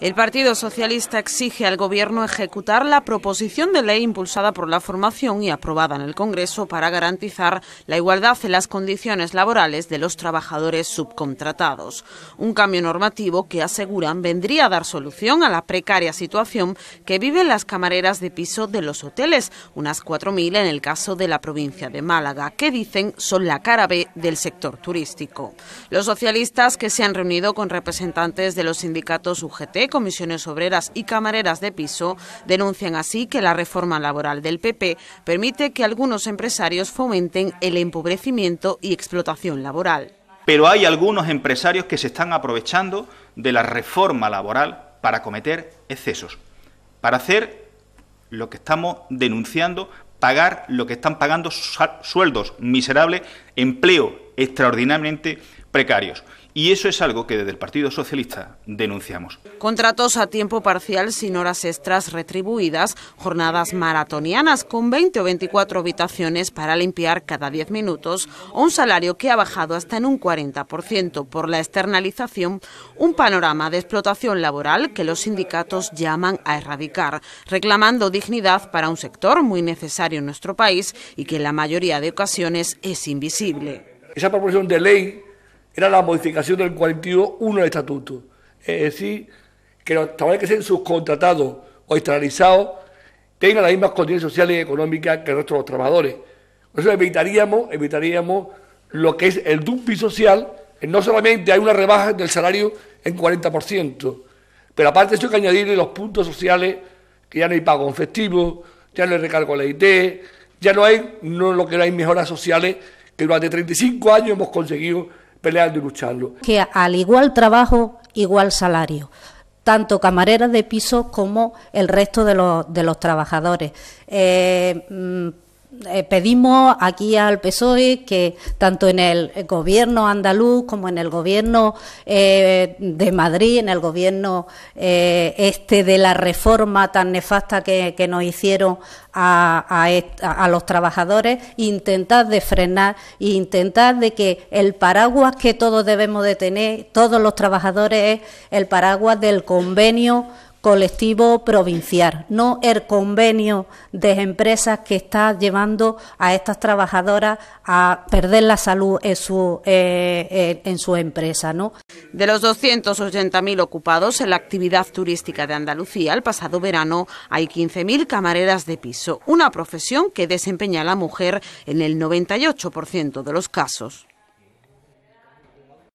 El Partido Socialista exige al Gobierno ejecutar la proposición de ley impulsada por la formación y aprobada en el Congreso para garantizar la igualdad en las condiciones laborales de los trabajadores subcontratados. Un cambio normativo que aseguran vendría a dar solución a la precaria situación que viven las camareras de piso de los hoteles, unas 4.000 en el caso de la provincia de Málaga, que dicen son la cara B del sector turístico. Los socialistas que se han reunido con representantes de los sindicatos UGT, comisiones obreras y camareras de piso denuncian así que la reforma laboral del PP permite que algunos empresarios fomenten el empobrecimiento y explotación laboral. Pero hay algunos empresarios que se están aprovechando de la reforma laboral para cometer excesos, para hacer lo que estamos denunciando, pagar lo que están pagando sueldos miserables, empleo extraordinariamente precarios. Y eso es algo que desde el Partido Socialista denunciamos. Contratos a tiempo parcial sin horas extras retribuidas, jornadas maratonianas con 20 o 24 habitaciones para limpiar cada 10 minutos, o un salario que ha bajado hasta en un 40% por la externalización, un panorama de explotación laboral que los sindicatos llaman a erradicar, reclamando dignidad para un sector muy necesario en nuestro país y que en la mayoría de ocasiones es invisible. Esa proposición de ley era la modificación del 42.1 del estatuto. Es decir, que los trabajadores que sean subcontratados o externalizados tengan las mismas condiciones sociales y económicas que nuestros trabajadores. Por eso evitaríamos, evitaríamos lo que es el dumping social. No solamente hay una rebaja del salario en 40%, pero aparte eso hay que añadirle los puntos sociales, que ya no hay pago en festivo, ya no hay recargo a la IT, ya no hay no, lo que no hay mejoras sociales que durante 35 años hemos conseguido peleando y lucharlo. Que al igual trabajo, igual salario tanto camareras de piso como el resto de los, trabajadores. Eh, mm, eh, pedimos aquí al PSOE que tanto en el gobierno andaluz como en el gobierno eh, de Madrid, en el gobierno eh, este de la reforma tan nefasta que, nos hicieron a, los trabajadores, intentad de frenar e intentad de que el paraguas que todos debemos de tener, todos los trabajadores, es el paraguas del convenio colectivo provincial, no el convenio de empresas que está llevando a estas trabajadoras a perder la salud en su, eh, eh, empresa. ¿no? De los 280.000 ocupados en la actividad turística de Andalucía el pasado verano, hay 15.000 camareras de piso, una profesión que desempeña la mujer en el 98% de los casos.